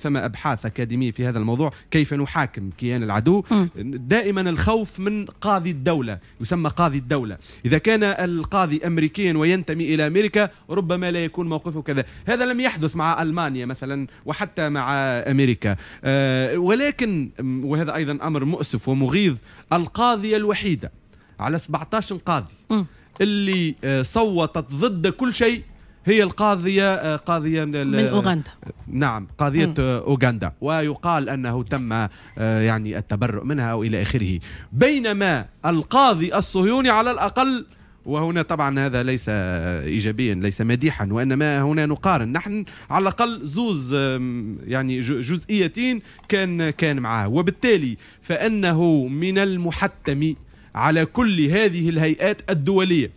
ثم ابحاث اكاديميه في هذا الموضوع كيف نحاكم كيان العدو دائما الخوف من قاضي الدوله يسمى قاضي الدوله اذا كان القاضي امريكيا وينتمي الى امريكا ربما لا يكون موقفه كذا هذا لم يحدث مع المانيا مثلا وحتى مع امريكا آه، ولكن وهذا ايضا امر مؤسف ومغيظ القاضيه الوحيده على 17 قاضي اللي آه، صوتت ضد كل شيء هي القاضية آه، قاضية من آه، أوغندا نعم قاضية م. أوغندا ويقال أنه تم آه، يعني التبرؤ منها وإلى آخره بينما القاضي الصهيوني على الأقل وهنا طبعا هذا ليس ايجابيا ليس مديحا وانما هنا نقارن نحن على الاقل زوز يعني جزئيتين كان كان معاه وبالتالي فانه من المحتم على كل هذه الهيئات الدوليه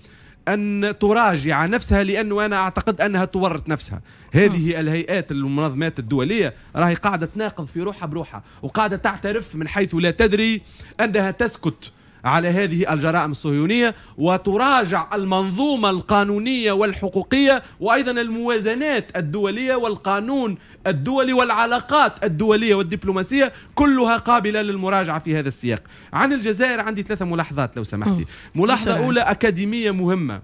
أن تراجع نفسها لأنه أنا أعتقد أنها تورط نفسها هذه آه. الهيئات المنظمات الدولية راهي قاعدة تناقض في روحها بروحها وقاعدة تعترف من حيث لا تدري أنها تسكت على هذه الجرائم الصهيونية وتراجع المنظومة القانونية والحقوقية وأيضا الموازنات الدولية والقانون الدولي والعلاقات الدولية والدبلوماسية كلها قابلة للمراجعة في هذا السياق عن الجزائر عندي ثلاثة ملاحظات لو سمحتي ملاحظة أولى أكاديمية مهمة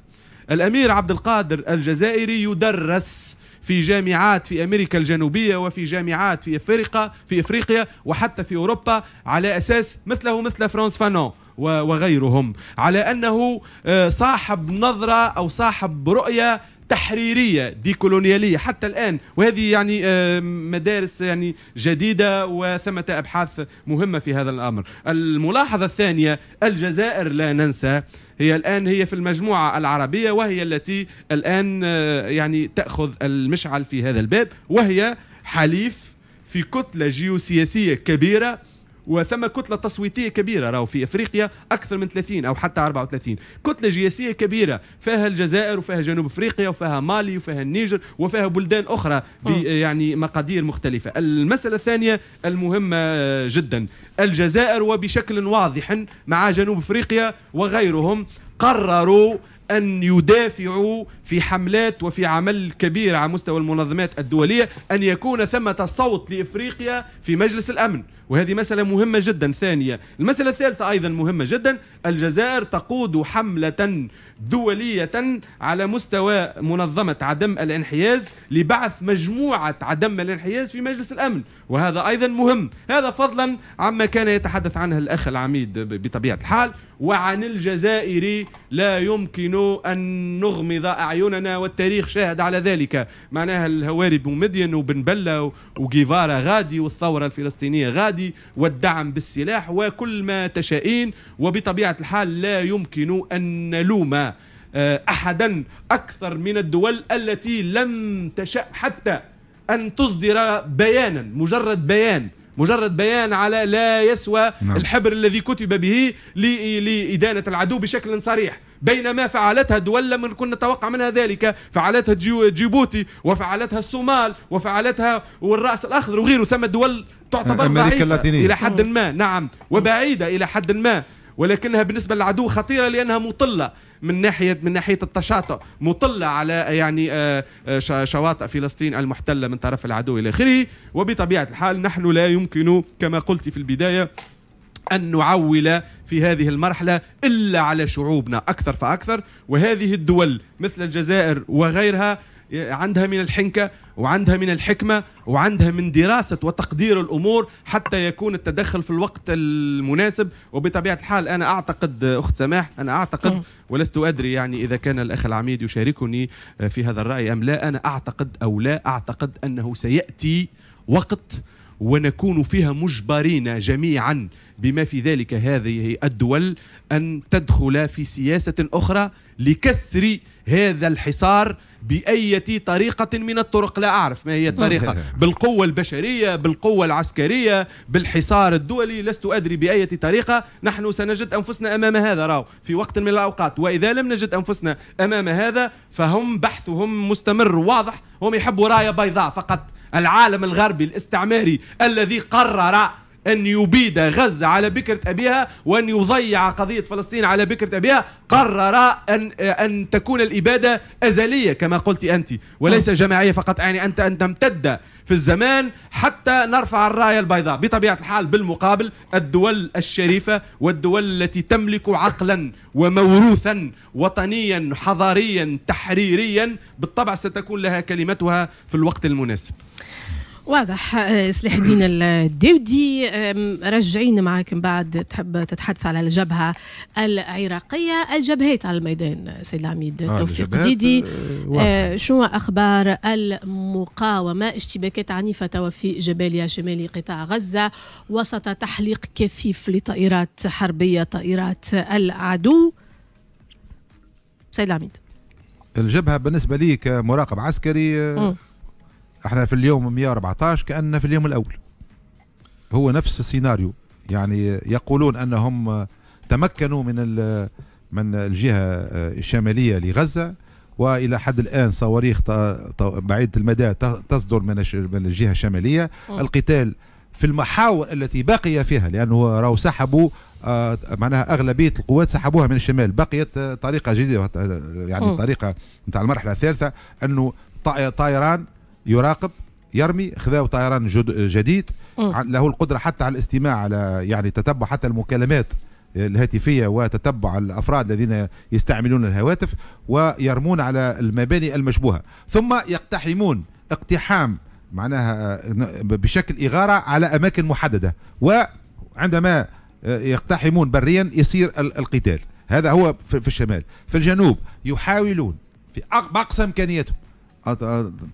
الأمير عبد القادر الجزائري يدرس في جامعات في امريكا الجنوبيه وفي جامعات في افريقيا في افريقيا وحتى في اوروبا على اساس مثله مثل فرانس فانون وغيرهم على أنه آه، صاحب نظرة أو صاحب رؤية تحريرية ديكولونيالية حتى الآن وهذه يعني آه، مدارس يعني جديدة وثمة أبحاث مهمة في هذا الأمر الملاحظة الثانية الجزائر لا ننسى هي الآن هي في المجموعة العربية وهي التي الآن آه، يعني تأخذ المشعل في هذا الباب وهي حليف في كتلة جيوسياسية كبيرة وثم كتله تصويتيه كبيره راهو في افريقيا اكثر من 30 او حتى 34 كتله جياسيه كبيره فيها الجزائر وفيها جنوب افريقيا وفيها مالي وفيها النيجر وفيها بلدان اخرى آه. يعني مقادير مختلفه المساله الثانيه المهمه جدا الجزائر وبشكل واضح مع جنوب افريقيا وغيرهم قرروا أن يدافعوا في حملات وفي عمل كبير على مستوى المنظمات الدولية أن يكون ثمة صوت لإفريقيا في مجلس الأمن وهذه مسألة مهمة جدا ثانية المسألة الثالثة أيضا مهمة جدا الجزائر تقود حملة دولية على مستوى منظمة عدم الانحياز لبعث مجموعة عدم الانحياز في مجلس الأمن وهذا أيضا مهم هذا فضلا عما كان يتحدث عنه الأخ العميد بطبيعة الحال وعن الجزائر لا يمكن أن نغمض أعيننا والتاريخ شاهد على ذلك معناها الهواري بومدين وبن بلة وجيفارا غادي والثورة الفلسطينية غادي الاقتصادي والدعم بالسلاح وكل ما تشائين وبطبيعة الحال لا يمكن أن نلوم آه، أحدا أكثر من الدول التي لم تشأ حتى أن تصدر بيانا مجرد بيان مجرد بيان على لا يسوى نعم. الحبر الذي كتب به لإدانة العدو بشكل صريح بينما فعلتها دول لم نكن نتوقع منها ذلك فعلتها جيبوتي وفعلتها الصومال وفعلتها والرأس الأخضر وغيره ثم دول تعتبر ضعيفة إلى حد ما نعم وبعيدة إلى حد ما ولكنها بالنسبه للعدو خطيره لانها مطله من ناحيه من ناحيه التشاطئ مطله على يعني آه، آه، شواطئ فلسطين المحتله من طرف العدو الى اخره وبطبيعه الحال نحن لا يمكن كما قلت في البدايه أن نعول في هذه المرحلة إلا على شعوبنا أكثر فأكثر وهذه الدول مثل الجزائر وغيرها عندها من الحنكة وعندها من الحكمة وعندها من دراسة وتقدير الأمور حتى يكون التدخل في الوقت المناسب وبطبيعة الحال أنا أعتقد أخت سماح أنا أعتقد ولست أدري يعني إذا كان الأخ العميد يشاركني في هذا الرأي أم لا أنا أعتقد أو لا أعتقد أنه سيأتي وقت ونكون فيها مجبرين جميعا بما في ذلك هذه الدول أن تدخل في سياسة أخرى لكسر هذا الحصار بأية طريقة من الطرق لا أعرف ما هي طيب. الطريقة بالقوة البشرية بالقوة العسكرية بالحصار الدولي لست أدري بأية طريقة نحن سنجد أنفسنا أمام هذا راو في وقت من الأوقات وإذا لم نجد أنفسنا أمام هذا فهم بحثهم مستمر واضح هم يحبوا راية بيضاء فقط العالم الغربي الاستعماري الذي قرر أن يبيد غزة على بكرة أبيها وأن يضيع قضية فلسطين على بكرة أبيها قرر أن أن تكون الإبادة أزلية كما قلت أنت وليس نعم. جماعية فقط يعني أنت أن تمتد في الزمان حتى نرفع الراية البيضاء بطبيعة الحال بالمقابل الدول الشريفة والدول التي تملك عقلا وموروثا وطنيا حضاريا تحريريا بالطبع ستكون لها كلمتها في الوقت المناسب واضح سلاح آه، الدين الدودي رجعين معك من بعد تحب تتحدث على الجبهة العراقية الجبهات على الميدان سيد العميد آه توفيق ديدي آه،, آه شو أخبار المقاومة اشتباكات عنيفة توفي جباليا شمالي قطاع غزة وسط تحليق كثيف لطائرات حربية طائرات العدو سيد العميد الجبهة بالنسبة لي كمراقب عسكري آه، م. احنا في اليوم 114 كأننا في اليوم الأول هو نفس السيناريو يعني يقولون أنهم تمكنوا من من الجهة الشمالية لغزة والى حد الان صواريخ بعيده المدى تصدر من من الجهه الشماليه القتال في المحاور التي بقي فيها لانه راهو سحبوا آه معناها اغلبيه القوات سحبوها من الشمال بقيت طريقه جديده يعني طريقه نتاع المرحله الثالثه انه طيران يراقب يرمي خذاو طيران جديد له القدره حتى على الاستماع على يعني تتبع حتى المكالمات الهاتفية وتتبع الأفراد الذين يستعملون الهواتف ويرمون على المباني المشبوهة ثم يقتحمون اقتحام معناها بشكل إغارة على أماكن محددة وعندما آه، يقتحمون بريا يصير القتال هذا هو في الشمال في الجنوب يحاولون في بأقصى إمكانياتهم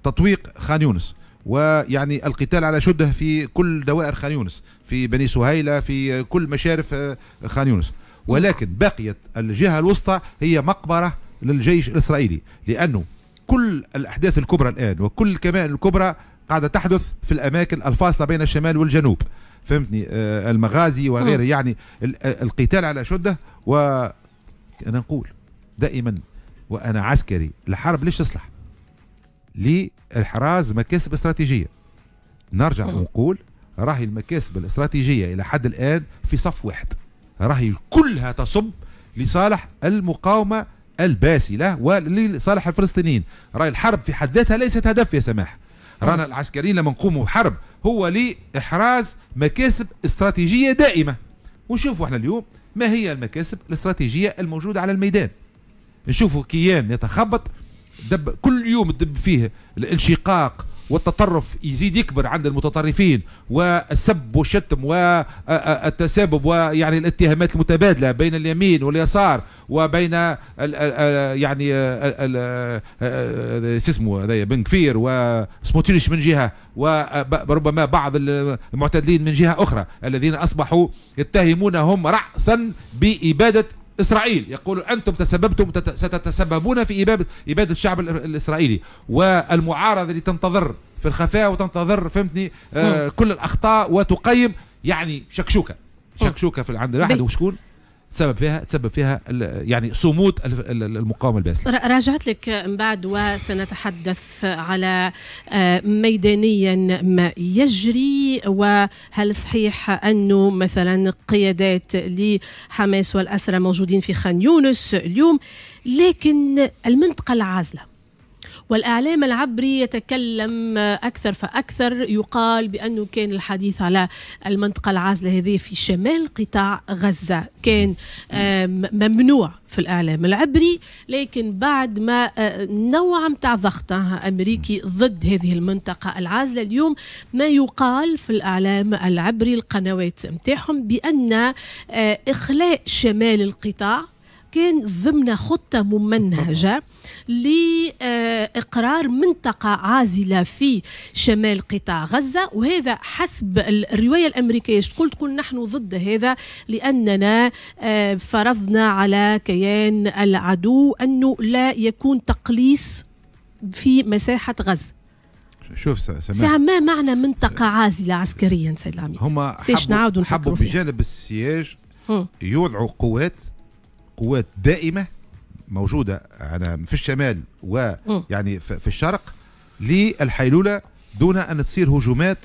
تطويق خان يونس ويعني القتال على شده في كل دوائر خان يونس في بني سهيله في كل مشارف آه، خان يونس ولكن بقيت الجهه الوسطى هي مقبره للجيش الاسرائيلي لانه كل الاحداث الكبرى الان وكل الكمائن الكبرى قاعده تحدث في الاماكن الفاصله بين الشمال والجنوب فهمتني آه، المغازي وغيره يعني آه، القتال على شده و انا نقول دائما وانا عسكري الحرب ليش تصلح لإحراز مكاسب استراتيجيه نرجع ونقول راهي المكاسب الاستراتيجيه الى حد الان في صف واحد راهي كلها تصب لصالح المقاومه الباسله ولصالح الفلسطينيين راهي الحرب في حد ذاتها ليست هدف يا سماح رانا العسكريين لما نقوموا بحرب هو لاحراز مكاسب استراتيجيه دائمه ونشوفوا احنا اليوم ما هي المكاسب الاستراتيجيه الموجوده على الميدان نشوفوا كيان يتخبط دب كل يوم تدب فيه الانشقاق والتطرف يزيد يكبر عند المتطرفين والسب والشتم والتسبب ويعني الاتهامات المتبادله بين اليمين واليسار وبين الـ الـ يعني شو اسمه هذا بن كفير وسموتريش من جهه وربما بعض المعتدلين من جهه اخرى الذين اصبحوا يتهمونهم راسا باباده إسرائيل يقول أنتم تسببتم ستتسببون في إبادة, إبادة الشعب الإسرائيلي والمعارضة اللي تنتظر في الخفاء وتنتظر فهمتني آه كل الأخطاء وتقيم يعني شكشوكة شكشوكة في عند الواحد وشكون تسبب فيها تسبب فيها يعني صمود المقاومه الباسله راجعت لك من بعد وسنتحدث على آه، ميدانيا ما يجري وهل صحيح انه مثلا قيادات لحماس والاسرى موجودين في خان يونس اليوم لكن المنطقه العازله والإعلام العبري يتكلم أكثر فأكثر يقال بأنه كان الحديث على المنطقة العازلة هذه في شمال قطاع غزة كان ممنوع في الإعلام العبري لكن بعد ما آه، نوع متاع ضغط أمريكي ضد هذه المنطقة العازلة اليوم ما يقال في الإعلام العبري القنوات نتاعهم بأن آه، إخلاء شمال القطاع كان ضمن خطة ممنهجة لإقرار منطقة عازلة في شمال قطاع غزة وهذا حسب الرواية الأمريكية تقول تقول نحن ضد هذا لأننا آه، فرضنا على كيان العدو أنه لا يكون تقليص في مساحة غزة شوف سماح ما معنى منطقة عازلة عسكريا سيد العميد هما حبوا, حبوا بجانب السياج يوضعوا قوات قوات دائمه موجوده على في الشمال ويعني في الشرق للحيلوله دون ان تصير هجومات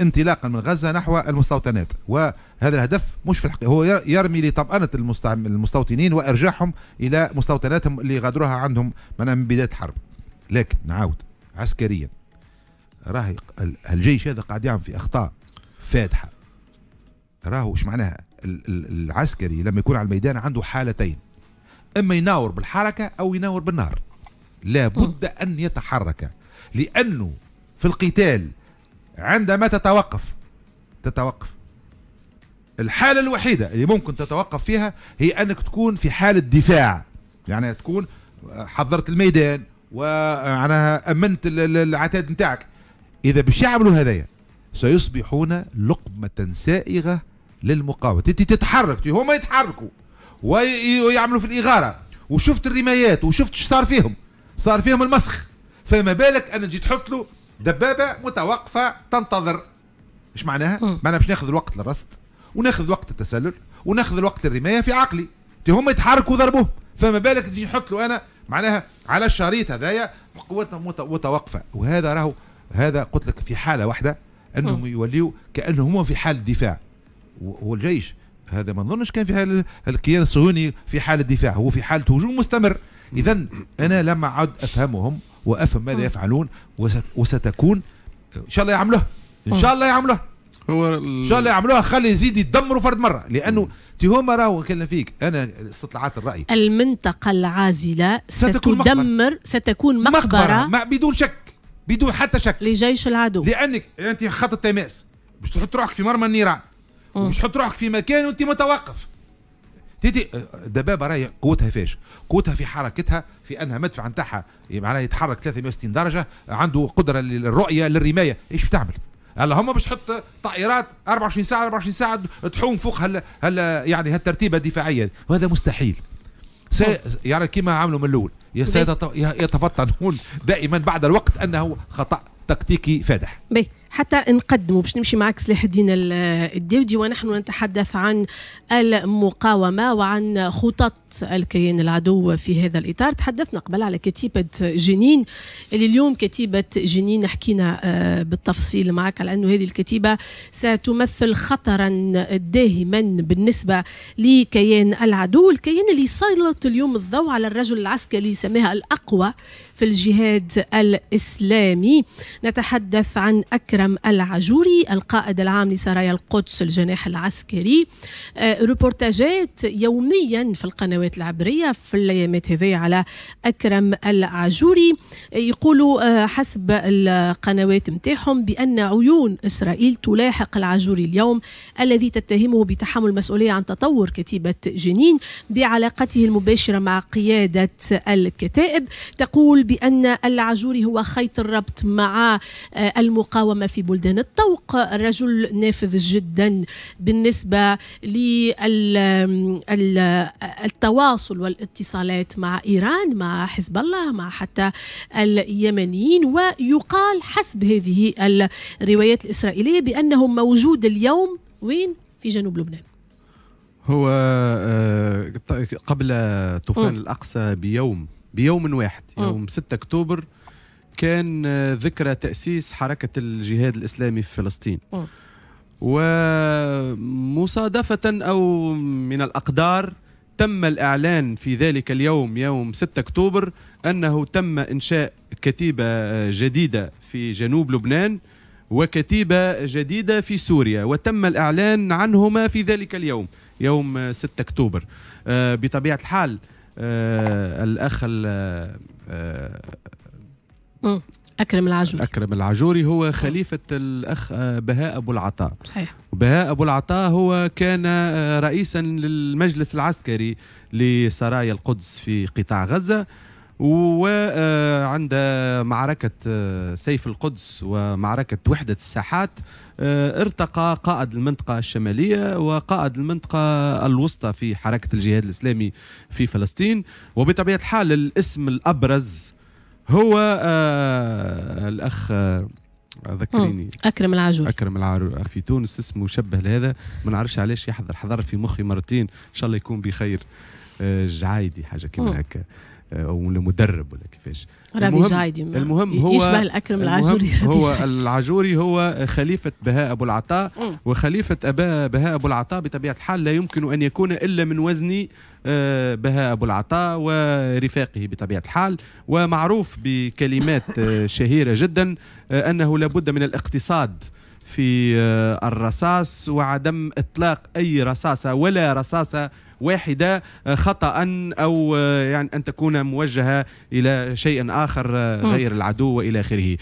انطلاقا من غزه نحو المستوطنات وهذا الهدف مش في الحقيقه هو يرمي لطمانه المستوطنين وارجاعهم الى مستوطناتهم اللي غادروها عندهم من بدايه الحرب لكن نعاود عسكريا راهي الجيش هذا قاعد يعمل في اخطاء فادحه راهو ايش معناها العسكري لما يكون على الميدان عنده حالتين اما يناور بالحركه او يناور بالنار لابد ان يتحرك لانه في القتال عندما تتوقف تتوقف الحاله الوحيده اللي ممكن تتوقف فيها هي انك تكون في حاله دفاع يعني تكون حضرت الميدان ومعناها امنت العتاد نتاعك اذا باش يعملوا هذايا سيصبحون لقمه سائغه للمقاومه انت تتحرك هما يتحركوا ويعملوا في الاغاره وشفت الرمايات وشفت شو صار فيهم صار فيهم المسخ فما بالك أن تجي تحط له دبابه متوقفه تنتظر ايش معناها؟ معناها باش ناخذ الوقت للرصد وناخذ وقت التسلل وناخذ الوقت الرمايه في عقلي تي هما يتحركوا ضربوه فما بالك تجي نحط له انا معناها على الشريط هذايا قوتنا متوقفه وهذا راهو هذا قلت لك في حاله واحده انهم يوليوا كانهم هم في حال دفاع والجيش هذا ما نظنش كان في حال الكيان الصهيوني في حاله دفاع هو في حاله هجوم مستمر اذا انا لما عاد افهمهم وافهم ماذا يفعلون وست وستكون ان شاء الله يعملوها ان شاء الله يعملوها هو ان شاء الله يعملوها خلي يزيد يدمروا فرد مره لانه تي هما راهو كلنا فيك انا استطلاعات الراي المنطقه العازله ستكون ستدمر ستكون مقبره, مقبرة ما بدون شك بدون حتى شك لجيش العدو لانك انت خط التماس باش تحط روحك في مرمى النيران ومش تحط روحك في مكان وانت متوقف تيتي دبابه راهي قوتها فاش قوتها في حركتها في انها مدفع نتاعها يعني معناها يتحرك 360 درجه عنده قدره للرؤيه للرمايه ايش بتعمل اللهم باش تحط طائرات 24 ساعه 24 ساعه تحوم فوق هل هل يعني هالترتيبه الدفاعيه وهذا مستحيل سي يعني كما عملوا من الاول يا سيد يتفطنون دائما بعد الوقت انه خطا تكتيكي فادح بيه. حتى نقدم باش نمشي معك سلاح الدين الداودي ونحن نتحدث عن المقاومه وعن خطط الكيان العدو في هذا الاطار تحدثنا قبل على كتيبه جنين اللي اليوم كتيبه جنين حكينا آه، بالتفصيل معك على انه هذه الكتيبه ستمثل خطرا داهما بالنسبه لكيان العدو الكيان اللي سلط اليوم الضوء على الرجل العسكري اللي سماها الاقوى في الجهاد الاسلامي نتحدث عن اكرم هشام العجوري القائد العام لسرايا القدس الجناح العسكري آه، ريبورتاجات يوميا في القنوات العبرية في الأيامات هذه على أكرم العجوري آه، يقولوا آه، حسب القنوات متاحهم بأن عيون إسرائيل تلاحق العجوري اليوم الذي تتهمه بتحمل مسؤولية عن تطور كتيبة جنين بعلاقته المباشرة مع قيادة الكتائب تقول بأن العجوري هو خيط الربط مع المقاومة في بلدان الطوق الرجل نافذ جدا بالنسبة للتواصل والاتصالات مع إيران مع حزب الله مع حتى اليمنيين ويقال حسب هذه الروايات الإسرائيلية بأنه موجود اليوم وين في جنوب لبنان هو آه، قبل طوفان الأقصى بيوم بيوم واحد يوم 6 أكتوبر كان ذكرى تأسيس حركة الجهاد الإسلامي في فلسطين ومصادفة أو من الأقدار تم الإعلان في ذلك اليوم يوم 6 أكتوبر أنه تم إنشاء كتيبة جديدة في جنوب لبنان وكتيبة جديدة في سوريا وتم الإعلان عنهما في ذلك اليوم يوم 6 أكتوبر آه، بطبيعة الحال آه، الأخ آه، أكرم العجوري أكرم العجوري هو خليفة الأخ آه، بهاء أبو العطاء صحيح بهاء أبو العطاء هو كان آه، رئيسا للمجلس العسكري لسرايا القدس في قطاع غزة وعند آه، معركة سيف القدس ومعركة وحدة الساحات ارتقى قائد المنطقة الشمالية وقائد المنطقة الوسطى في حركة الجهاد الإسلامي في فلسطين وبطبيعة الحال الاسم الأبرز هو آه الاخ آه ذكريني اكرم العجور اكرم العجور آه، في تونس اسمه شبه لهذا ما نعرفش علاش يحضر حضر في مخي مرتين ان شاء الله يكون بخير آه جعايدي حاجه كيما هكا آه، او المدرب ولا كيفاش المهم, المهم هو يشبه الاكرم العجوري هو العجوري هو خليفه بهاء ابو العطاء وخليفه ابا بهاء ابو العطاء بطبيعه الحال لا يمكن ان يكون الا من وزن آه، بهاء ابو العطاء ورفاقه بطبيعه الحال ومعروف بكلمات آه، شهيره جدا انه لابد من الاقتصاد في الرصاص وعدم اطلاق اي رصاصه ولا رصاصه واحدة آه، خطأ أو آه، يعني أن تكون موجهة إلى شيء آخر آه، غير العدو وإلى آخره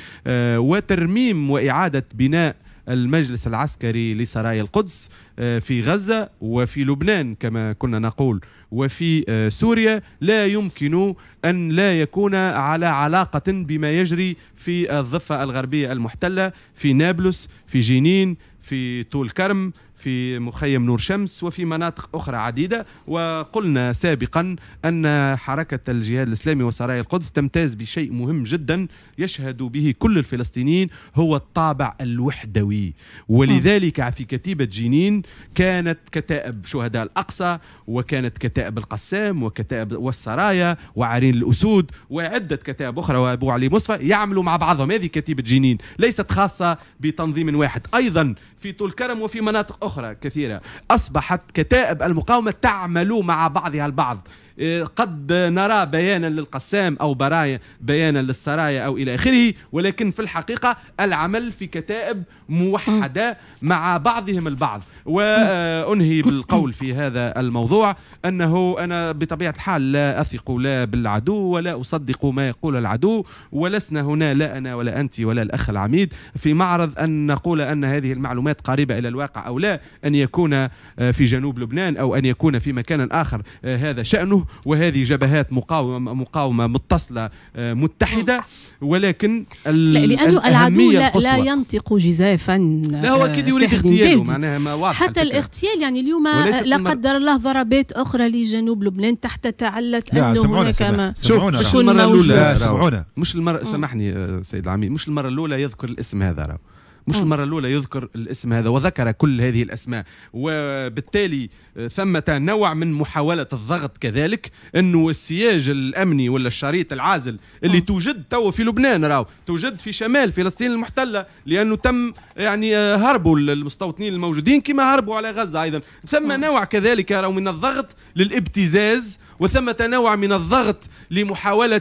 وترميم وإعادة بناء المجلس العسكري لسرايا القدس في غزة وفي لبنان كما كنا نقول وفي سوريا لا يمكن أن لا يكون على علاقة بما يجري في الضفة الغربية المحتلة في نابلس في جنين في طول كرم في مخيم نور شمس وفي مناطق أخرى عديدة وقلنا سابقا أن حركة الجهاد الإسلامي وسرايا القدس تمتاز بشيء مهم جدا يشهد به كل الفلسطينيين هو الطابع الوحدوي ولذلك في كتيبة جنين كانت كتائب شهداء الأقصى وكانت كتائب القسام وكتائب والسرايا وعرين الأسود وعدة كتائب أخرى وأبو علي مصفى يعملوا مع بعضهم هذه كتيبة جنين ليست خاصة بتنظيم واحد أيضا في طول كرم وفي مناطق أخرى كثيرة أصبحت كتائب المقاومة تعمل مع بعضها البعض إيه، قد نرى بيانا للقسام او برايا بيانا للسرايا او الى اخره ولكن في الحقيقه العمل في كتائب موحدة مع بعضهم البعض وأنهي بالقول في هذا الموضوع أنه أنا بطبيعة الحال لا أثق لا بالعدو ولا أصدق ما يقول العدو ولسنا هنا لا أنا ولا أنت ولا الأخ العميد في معرض أن نقول أن هذه المعلومات قريبة إلى الواقع أو لا أن يكون آه، في جنوب لبنان أو أن يكون في مكان آخر آه، هذا شأنه وهذه جبهات مقاومة, مقاومة متصلة آه، متحدة ولكن لأنه العدو لا, لا ينطق جزائر فن لا هو اكيد آه، يولد اغتياله معناها ما واضح حتى الاغتيال يعني اليوم لا قدر الله ضربات اخرى لجنوب لبنان تحت تعلت انه هناك سمعونا ما سمعونا مش المره الاولى سمعونا مش المره سامحني آه، سيد العميد مش المره الاولى يذكر الاسم هذا راه مش آه. المرة الأولى يذكر الاسم هذا وذكر كل هذه الأسماء وبالتالي ثمة نوع من محاولة الضغط كذلك أنه السياج الأمني ولا الشريط العازل اللي م. آه. توجد تو في لبنان راو توجد في شمال فلسطين المحتلة لأنه تم يعني آه، هربوا المستوطنين الموجودين كما هربوا على غزة أيضا ثم نوع كذلك راو من الضغط للابتزاز وثمة نوع من الضغط لمحاولة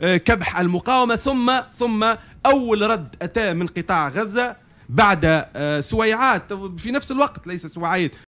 كبح المقاومة ثم ثم أول رد أتى من قطاع غزة بعد آه، سويعات في نفس الوقت ليس سويعات